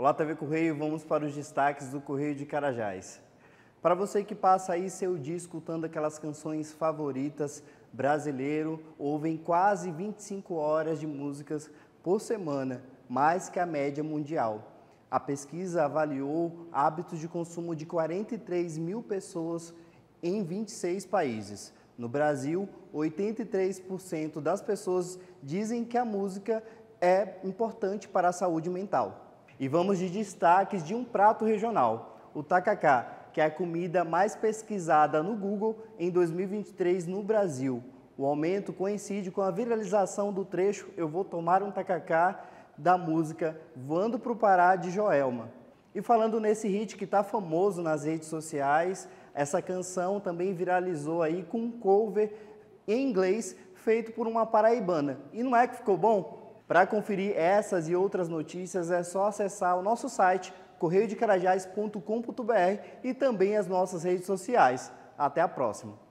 Olá, TV Correio, vamos para os destaques do Correio de Carajás. Para você que passa aí seu dia escutando aquelas canções favoritas, brasileiro, ouvem quase 25 horas de músicas por semana, mais que a média mundial. A pesquisa avaliou hábitos de consumo de 43 mil pessoas em 26 países. No Brasil, 83% das pessoas dizem que a música é importante para a saúde mental. E vamos de destaques de um prato regional, o tacacá, que é a comida mais pesquisada no Google em 2023 no Brasil. O aumento coincide com a viralização do trecho Eu Vou Tomar um Tacacá da música Voando Pro Pará de Joelma. E falando nesse hit que está famoso nas redes sociais, essa canção também viralizou aí com um cover em inglês feito por uma paraibana. E não é que ficou bom? Para conferir essas e outras notícias é só acessar o nosso site correiodecarajás.com.br e também as nossas redes sociais. Até a próxima!